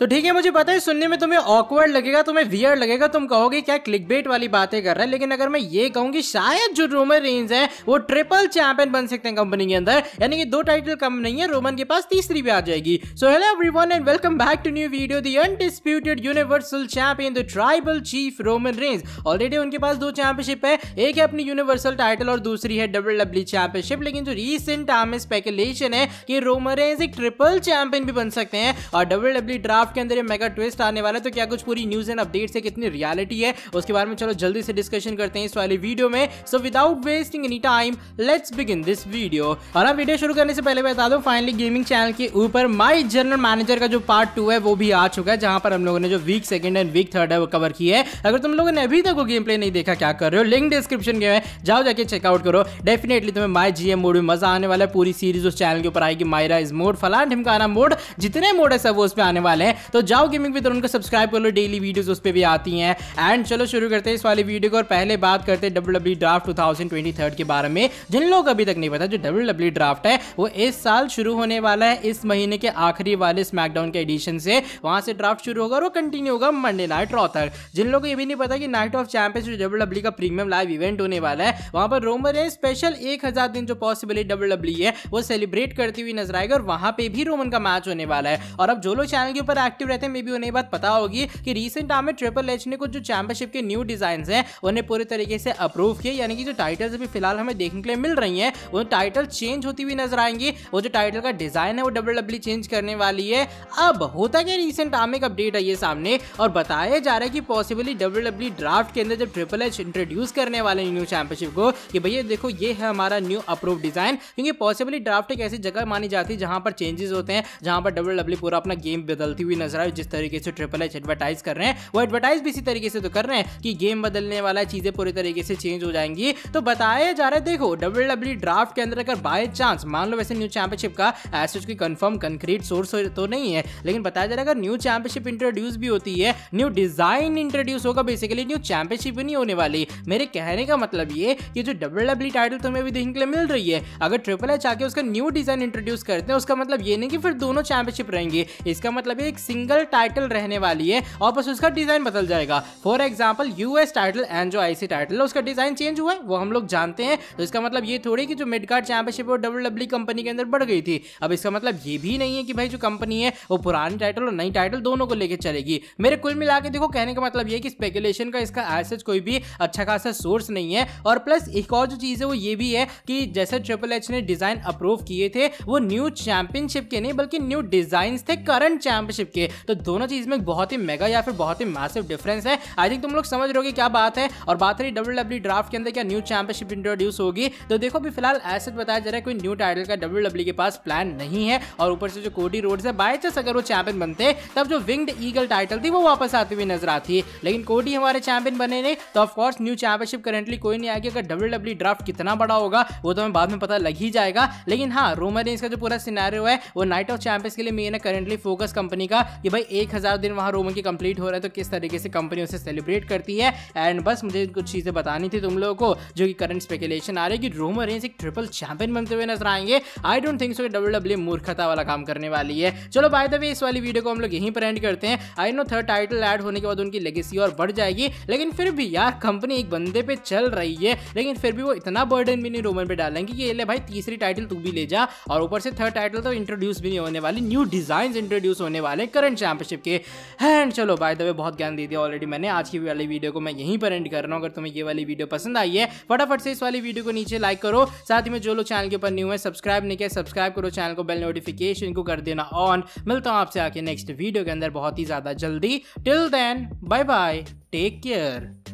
तो ठीक है मुझे पता है सुनने में तुम्हें ऑकवर्ड लगेगा तुम्हें वियर लगेगा तुम कहोगे क्या क्लिक बेट वाली बातें कर रहा है लेकिन अगर मैं ये कहूंगी शायद जो रोमन रेंज है वो ट्रिपल चैंपियन बन सकते हैं कंपनी के अंदर यानी कि दो टाइटल कम नहीं है रोमन के पास तीसरी भी आ जाएगी so hello everyone and welcome back to new video the undisputed universal champion the tribal chief Roman Reigns already उनके पास दो चैंपियनशिप है एक है अपनी यूनिवर्सल टाइटल और दूसरी है डब्ल्यू डब्ल्यू चैंपियनशिप लेकिन जो रिसेंट आम स्पेकुलेशन है कि रोमन रेंज एक ट्रिपल चैंपियन भी बन सकते हैं और डब्ल्यू डब्ल्यू ड्राफ्ट ड्राफ्ट के अंदर ये मेगा ट्विस्ट आने वाला है तो क्या कुछ पूरी न्यूज एंड अपडेट है कितनी रियलिटी है उसके बारे में चलो जल्दी से डिस्कशन करते हैं इस वाले वीडियो में so without wasting any time let's begin this video और अब वीडियो शुरू करने से पहले बता दो फाइनली गेमिंग चैनल के ऊपर माई जनरल मैनेजर का जो पार्ट टू है वो भी आ चुका है जहां पर हम लोगों ने जो week second and week third है वो कवर की है अगर तुम लोगों ने अभी तक वो गेम प्ले नहीं देखा क्या कर रहे हो लिंक डिस्क्रिप्शन के में जाओ जाके चेकआउट करो डेफिनेटली तुम्हें माई जी मोड में मजा आने वाला है पूरी सीरीज उस चैनल के ऊपर आएगी माइरा इज मोड फलान ढिमकाना मोड जितने मोड है सब वो उसमें आने वाले हैं तो जाओ गेमिंग विद उनको सब्सक्राइब कर लो डेली वीडियोस उस पर भी आती हैं एंड चलो शुरू करते हैं इस वाली वीडियो को और पहले बात करते हैं डब्ल्यू डब्ल्यू ड्राफ्ट टू के बारे में जिन लोग अभी तक नहीं पता जो डब्ल्यू डब्ल्यू ड्राफ्ट है वो इस साल शुरू होने वाला है इस महीने के आखिरी वाले स्मैकडाउन के एडिशन से वहाँ से ड्राफ्ट शुरू होगा और वो कंटिन्यू होगा मंडे नाइट रॉ तक जिन लोगों को ये भी नहीं पता कि नाइट ऑफ चैंपियंस जो डब्ल्यू डब्ल्यू e का प्रीमियम लाइव इवेंट होने वाला है वहाँ पर रोमर है स्पेशल एक दिन जो पॉसिबिलिटी डब्ल्यू डब्ल्यू है वो सेलिब्रेट करती हुई नजर आएगी और वहाँ पर भी रोमन का मैच होने वाला है और अब जो लोग चैनल के ऊपर ज़्यादा एक्टिव रहते हैं मे भी उन्हें बात पता होगी कि रिसेंट टाइम में ट्रिपल एच ने कुछ जो चैंपियनशिप के न्यू डिजाइन है उन्हें पूरे तरीके से अप्रूव किया यानी कि जो टाइटल्स अभी फिलहाल हमें देखने के लिए मिल रही है वो टाइटल चेंज होती हुई नजर आएंगी वो जो टाइटल का डिजाइन है वो डब्ल्यू डब्ल्यू चेंज करने वाली है अब होता क्या रिसेंट टाइम एक अपडेट आई है सामने और बताया जा रहा है कि पॉसिबली डब्ल्यू डब्ल्यू ड्राफ्ट के अंदर जब ट्रिपल एच इंट्रोड्यूस करने वाले न्यू चैंपियनशिप को कि भैया देखो ये है हमारा न्यू अप्रूव डिजाइन क्योंकि पॉसिबली ड्राफ्ट एक ऐसी जगह मानी जाती है जहां पर चेंजेस होते हैं जहां पर डब्ल्यू डब्ल्यू e पूरा अपना गेम बदलती हुई हुई नजर आई जिस तरीके से ट्रिपल एच एडवर्टाइज कर रहे हैं वो एडवर्टाइज भी इसी तरीके से तो कर रहे हैं कि गेम बदलने वाला चीजें पूरी तरीके से चेंज हो जाएंगी तो बताया जा रहा है देखो डब्ल्यू डब्ल्यू ड्राफ्ट के अंदर अगर बाय चांस मान लो वैसे न्यू चैंपियनशिप का एस कोई कंफर्म कंक्रीट सोर्स तो नहीं है लेकिन बताया जा रहा है अगर न्यू चैंपियनशिप इंट्रोड्यूस भी होती है न्यू डिजाइन इंट्रोड्यूस होगा बेसिकली न्यू चैंपियनशिप भी नहीं होने वाली मेरे कहने का मतलब ये कि जो डब्ल्यू डब्ल्यू टाइटल तुम्हें भी देखने के लिए मिल रही है अगर ट्रिपल एच आके उसका न्यू डिजाइन इंट्रोड्यूस करते हैं उसका मतलब ये नहीं कि फिर दोनों चैंपियनशिप रहेंगे इसका मतलब एक सिंगल टाइटल रहने वाली है और बस उसका डिजाइन बदल जाएगा for example US title and जो आईसी टाइटल है उसका डिजाइन चेंज हुआ है वो हम लोग जानते हैं तो इसका मतलब ये थोड़ी कि जो मिड कार्ड चैंपियनशिप वो डब्ल्यू डब्ल्यू कंपनी के अंदर बढ़ गई थी अब इसका मतलब ये भी नहीं है कि भाई जो कंपनी है वो पुरानी टाइटल और नई टाइटल दोनों को लेकर चलेगी मेरे कुल मिला के देखो कहने का मतलब ये कि स्पेकुलेशन का इसका एसेज कोई भी अच्छा खासा सोर्स नहीं है और प्लस एक और जो चीज़ है वो ये भी है कि जैसे ट्रिपल एच ने डिज़ाइन अप्रूव किए थे वो न्यू चैंपियनशिप के नहीं बल्कि न्यू डिज़ाइन थे करंट चैंपियनशिप के तो दोनों चीज में बहुत ही मेगा या फिर बहुत ही मैसिव डिफरेंस है आई थिंक तुम लोग समझ रहे हो क्या बात है और बात रही डब्ल्यू डब्ल्यू ड्राफ्ट के अंदर क्या न्यू चैंपियनशिप इंट्रोड्यूस होगी तो देखो अभी फिलहाल ऐसे तो बताया जा रहा है कोई न्यू टाइटल का डब्ल्यू डब्ल्यू e के पास प्लान नहीं है और ऊपर से जो कोडी रोड है बाय चांस अगर वो चैंपियन बनते तब जो विंग्ड ईगल टाइटल थी वो वापस आती हुई नजर आती लेकिन कोडी हमारे चैंपियन बने नहीं तो ऑफकोर्स न्यू चैंपियनशिप करेंटली कोई नहीं आएगी अगर डब्ल्यू डब्ल्यू ड्राफ्ट कितना बड़ा होगा वो तो हमें बाद में पता लग ही जाएगा लेकिन हाँ रोमर इसका जो पूरा सिनारियो है वो नाइट ऑफ चैंपियंस के लिए मेन है करेंटली फोकस कंपनी का होगा कि भाई एक हज़ार दिन वहाँ रोमन के कंप्लीट हो रहा है तो किस तरीके से कंपनी उसे सेलिब्रेट करती है एंड बस मुझे कुछ चीज़ें बतानी थी तुम लोगों को जो कि करंट स्पेकुलेशन आ रही है कि रोमन रेंस एक ट्रिपल चैंपियन बनते हुए नजर आएंगे I don't think so W W मूर्खता वाला काम करने वाली है चलो बाय द वे इस वाली वीडियो को हम लोग यहीं पर एंड करते हैं I know third title add होने के बाद उनकी लेगेसी और बढ़ जाएगी लेकिन फिर भी यार कंपनी एक बंदे पे चल रही है लेकिन फिर भी वो इतना बर्डन भी नहीं रोमन पे डालेंगे कि ये ले भाई तीसरी टाइटल तू भी ले जा और ऊपर से थर्ड टाइटल तो इंट्रोड्यूस भी नहीं होने वाली न्यू डिजाइन इंट्रोड्यूस होने वाले करंट चैंपियनशिप के एंड चलो बाय द वे बहुत ज्ञान दे दिया ऑलरेडी मैंने आज की वाली वीडियो को मैं यहीं पर एंड कर रहा हूँ अगर तुम्हें ये वाली वीडियो पसंद आई है फटाफट से इस वाली वीडियो को नीचे लाइक करो साथ ही में जो लोग चैनल के ऊपर न्यू है सब्सक्राइब नहीं किया सब्सक्राइब करो चैनल को बेल नोटिफिकेशन को कर देना ऑन मिलता हूँ आपसे आके नेक्स्ट वीडियो के अंदर बहुत ही ज़्यादा जल्दी till then bye bye take care